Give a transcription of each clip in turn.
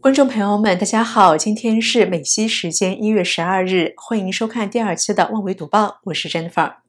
观众朋友们，大家好，今天是美西时间一月十二日，欢迎收看第二期的《万维读报》，我是 Jennifer。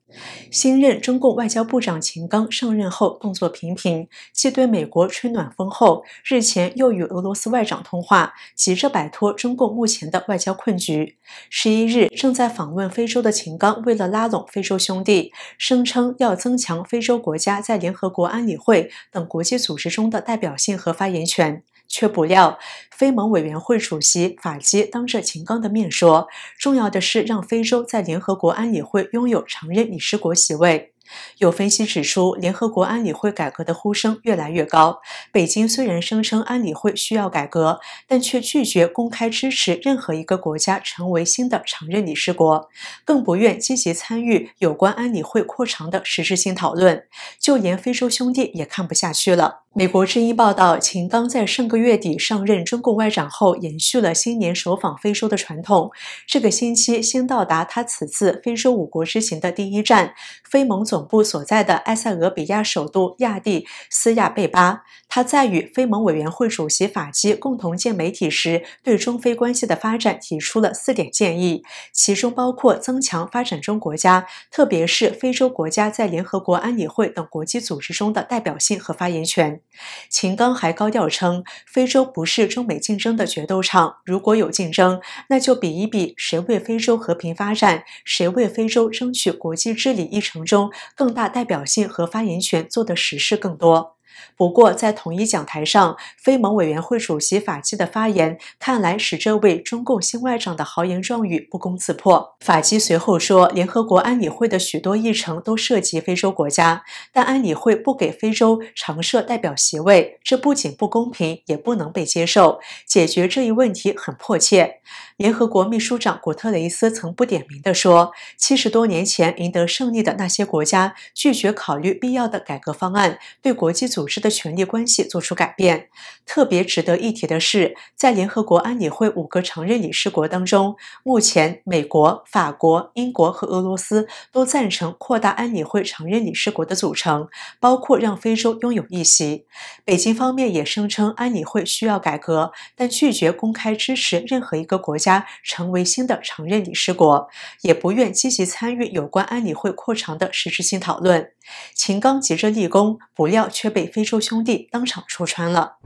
新任中共外交部长秦刚上任后动作频频，既对美国吹暖风后，日前又与俄罗斯外长通话，急着摆脱中共目前的外交困局。十一日正在访问非洲的秦刚，为了拉拢非洲兄弟，声称要增强非洲国家在联合国安理会等国际组织中的代表性和发言权。却不料，非盟委员会主席法基当着秦刚的面说：“重要的是让非洲在联合国安理会拥有常任理事国席位。”有分析指出，联合国安理会改革的呼声越来越高。北京虽然声称安理会需要改革，但却拒绝公开支持任何一个国家成为新的常任理事国，更不愿积极参与有关安理会扩长的实质性讨论。就连非洲兄弟也看不下去了。美国之音报道，秦刚在上个月底上任中共外长后，延续了新年首访非洲的传统，这个星期先到达他此次非洲五国之行的第一站——非盟总。部所在的埃塞俄比亚首都亚的斯亚贝巴，他在与非盟委员会主席法基共同见媒体时，对中非关系的发展提出了四点建议，其中包括增强发展中国家，特别是非洲国家在联合国安理会等国际组织中的代表性和发言权。秦刚还高调称，非洲不是中美竞争的决斗场，如果有竞争，那就比一比谁为非洲和平发展，谁为非洲争取国际治理议程中。更大代表性和发言权，做的实事更多。不过，在统一讲台上，非盟委员会主席法基的发言，看来使这位中共新外长的豪言壮语不攻自破。法基随后说：“联合国安理会的许多议程都涉及非洲国家，但安理会不给非洲常设代表席位，这不仅不公平，也不能被接受。解决这一问题很迫切。”联合国秘书长古特雷斯曾不点名地说：“七十多年前赢得胜利的那些国家拒绝考虑必要的改革方案，对国际组。”组织的权力关系做出改变。特别值得一提的是，在联合国安理会五个常任理事国当中，目前美国、法国、英国和俄罗斯都赞成扩大安理会常任理事国的组成，包括让非洲拥有一席。北京方面也声称安理会需要改革，但拒绝公开支持任何一个国家成为新的常任理事国，也不愿积极参与有关安理会扩长的实质性讨论。秦刚急着立功，不料却被。非洲兄弟当场戳穿了。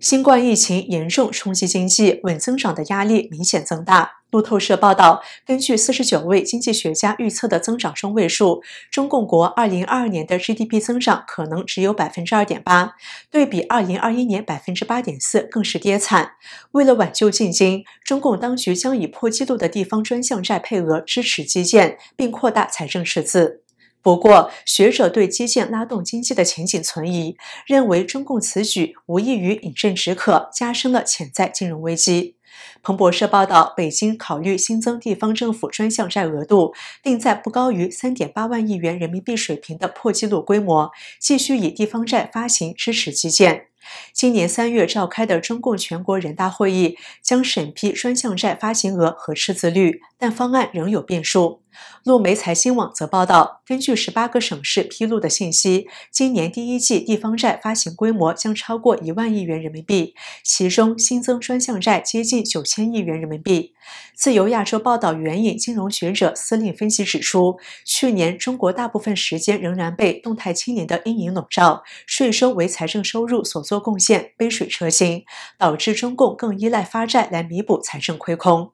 新冠疫情严重冲击经济，稳增长的压力明显增大。路透社报道，根据四十九位经济学家预测的增长中位数，中共国二零二二年的 GDP 增长可能只有百分之二点八，对比二零二一年百分之八点四更是跌惨。为了挽救进京，中共当局将以破纪录的地方专项债配额支持基建，并扩大财政赤字。不过，学者对基建拉动经济的前景存疑，认为中共此举无异于饮鸩止渴，加深了潜在金融危机。彭博社报道，北京考虑新增地方政府专项债额度，定在不高于三点八万亿元人民币水平的破纪录规模，继续以地方债发行支持基建。今年三月召开的中共全国人大会议将审批专项债发行额和赤字率，但方案仍有变数。路媒财新网则报道，根据十八个省市披露的信息，今年第一季地方债发行规模将超过一万亿元人民币，其中新增专项债接近九千亿元人民币。自由亚洲报道援引金融学者斯令分析指出，去年中国大部分时间仍然被动态清零的阴影笼罩，税收为财政收入所做贡献杯水车薪，导致中共更依赖发债来弥补财政亏空。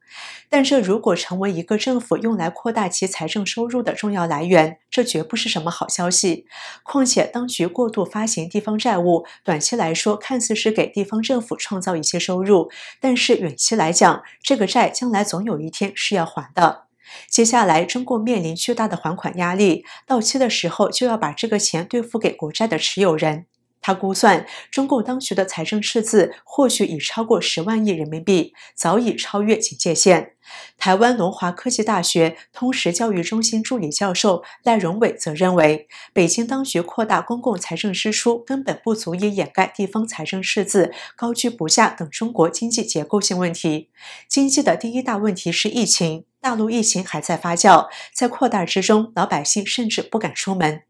但这如果成为一个政府用来扩大其财政收入的重要来源，这绝不是什么好消息。况且，当局过度发行地方债务，短期来说看似是给地方政府创造一些收入，但是远期来讲，这个债将来总有一天是要还的。接下来，中国面临巨大的还款压力，到期的时候就要把这个钱兑付给国债的持有人。他估算，中共当局的财政赤字或许已超过十万亿人民币，早已超越警戒线。台湾龙华科技大学通识教育中心助理教授赖荣伟则认为，北京当局扩大公共财政支出，根本不足以掩盖地方财政赤字高居不下等中国经济结构性问题。经济的第一大问题是疫情，大陆疫情还在发酵，在扩大之中，老百姓甚至不敢出门。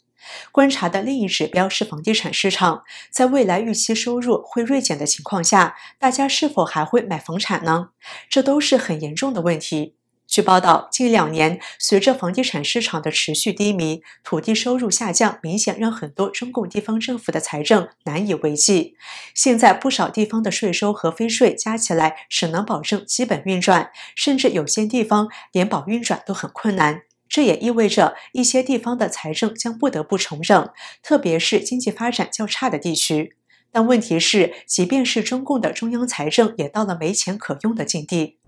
观察的另一指标是房地产市场，在未来预期收入会锐减的情况下，大家是否还会买房产呢？这都是很严重的问题。据报道，近两年随着房地产市场的持续低迷，土地收入下降明显，让很多中共地方政府的财政难以为继。现在不少地方的税收和非税加起来，只能保证基本运转，甚至有些地方连保运转都很困难。这也意味着一些地方的财政将不得不重整，特别是经济发展较差的地区。但问题是，即便是中共的中央财政，也到了没钱可用的境地。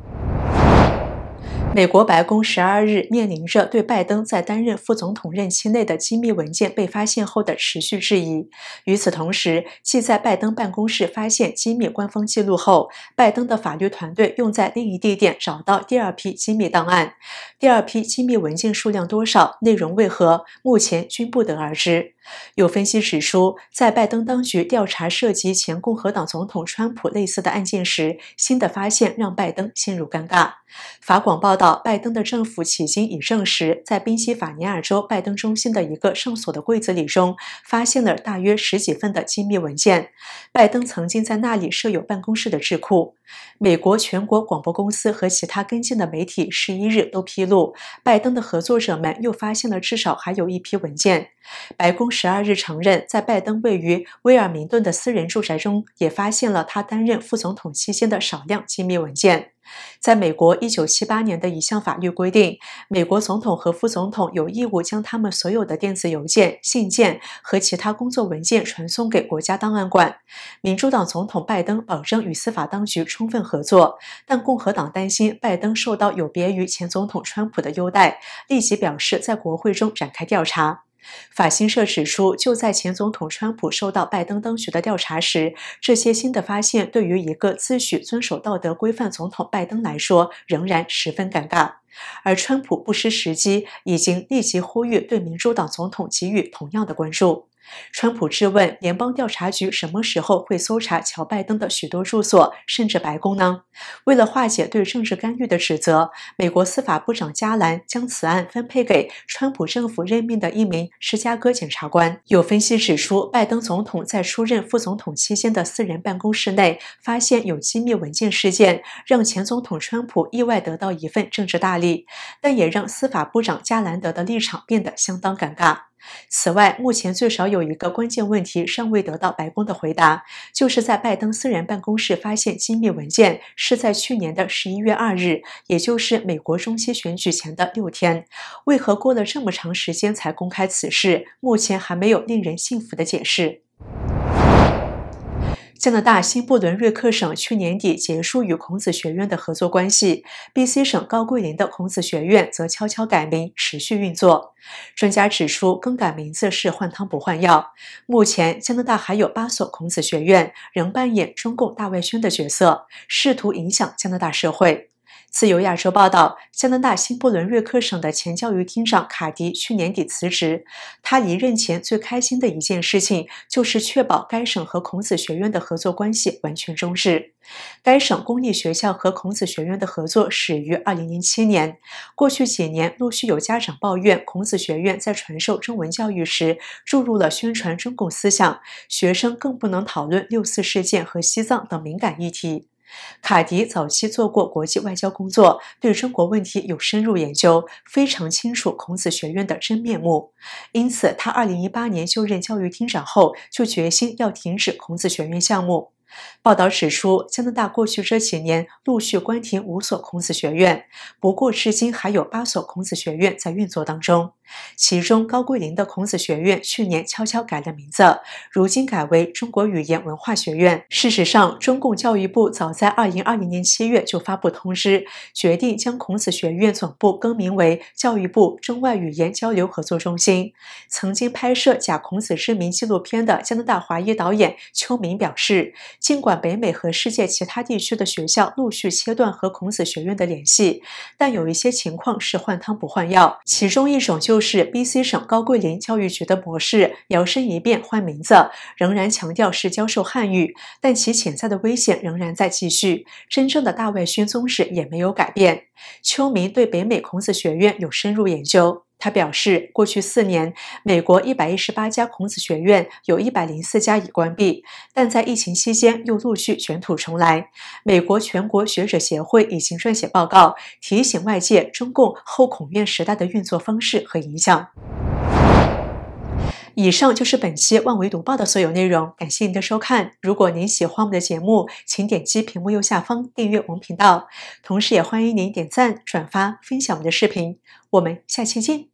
美国白宫十二日面临着对拜登在担任副总统任期内的机密文件被发现后的持续质疑。与此同时，继在拜登办公室发现机密官方记录后，拜登的法律团队又在另一地点找到第二批机密档案。第二批机密文件数量多少、内容为何，目前均不得而知。有分析指出，在拜登当局调查涉及前共和党总统川普类似的案件时，新的发现让拜登陷入尴尬。法广报道，拜登的政府迄今已证实，在宾夕法尼亚州拜登中心的一个上锁的柜子里中，发现了大约十几份的机密文件。拜登曾经在那里设有办公室的智库。美国全国广播公司和其他跟进的媒体十一日都披露，拜登的合作者们又发现了至少还有一批文件。白宫十二日承认，在拜登位于威尔明顿的私人住宅中，也发现了他担任副总统期间的少量机密文件。在美国，1978年的一项法律规定，美国总统和副总统有义务将他们所有的电子邮件、信件和其他工作文件传送给国家档案馆。民主党总统拜登保证与司法当局充分合作，但共和党担心拜登受到有别于前总统川普的优待，立即表示在国会中展开调查。法新社指出，就在前总统川普受到拜登当局的调查时，这些新的发现对于一个自诩遵守道德规范总统拜登来说，仍然十分尴尬。而川普不失时机，已经立即呼吁对民主党总统给予同样的关注。川普质问联邦调查局什么时候会搜查乔拜登的许多住所，甚至白宫呢？为了化解对政治干预的指责，美国司法部长加兰将此案分配给川普政府任命的一名芝加哥检察官。有分析指出，拜登总统在出任副总统期间的私人办公室内发现有机密文件事件，让前总统川普意外得到一份政治大。力，但也让司法部长加兰德的立场变得相当尴尬。此外，目前最少有一个关键问题尚未得到白宫的回答，就是在拜登私人办公室发现机密文件是在去年的十一月二日，也就是美国中期选举前的六天，为何过了这么长时间才公开此事？目前还没有令人信服的解释。加拿大新布伦瑞克省去年底结束与孔子学院的合作关系，B.C. 省高桂林的孔子学院则悄悄改名，持续运作。专家指出，更改名字是换汤不换药。目前，加拿大还有八所孔子学院仍扮演中共大外宣的角色，试图影响加拿大社会。自由亚洲报道，加拿大新布伦瑞克省的前教育厅长卡迪去年底辞职。他离任前最开心的一件事情，就是确保该省和孔子学院的合作关系完全终止。该省公立学校和孔子学院的合作始于2007年。过去几年，陆续有家长抱怨，孔子学院在传授中文教育时注入了宣传中共思想，学生更不能讨论六四事件和西藏等敏感议题。卡迪早期做过国际外交工作，对中国问题有深入研究，非常清楚孔子学院的真面目。因此，他2018年就任教育厅长后，就决心要停止孔子学院项目。报道指出，加拿大过去这几年陆续关停五所孔子学院，不过至今还有八所孔子学院在运作当中。其中，高桂林的孔子学院去年悄悄改了名字，如今改为中国语言文化学院。事实上，中共教育部早在2020年7月就发布通知，决定将孔子学院总部更名为教育部中外语言交流合作中心。曾经拍摄《假孔子》之名纪录片的加拿大华裔导演邱明表示，尽管北美和世界其他地区的学校陆续切断和孔子学院的联系，但有一些情况是换汤不换药，其中一种就。是 BC 省高贵林教育局的模式摇身一变换名字，仍然强调是教授汉语，但其潜在的危险仍然在继续。真正的大外宣宗旨也没有改变。秋明对北美孔子学院有深入研究。他表示，过去四年，美国一百一十八家孔子学院有一百零四家已关闭，但在疫情期间又陆续卷土重来。美国全国学者协会已经撰写报告，提醒外界中共后孔院时代的运作方式和影响。以上就是本期万维读报的所有内容，感谢您的收看。如果您喜欢我们的节目，请点击屏幕右下方订阅我们频道，同时也欢迎您点赞、转发、分享我们的视频。我们下期见。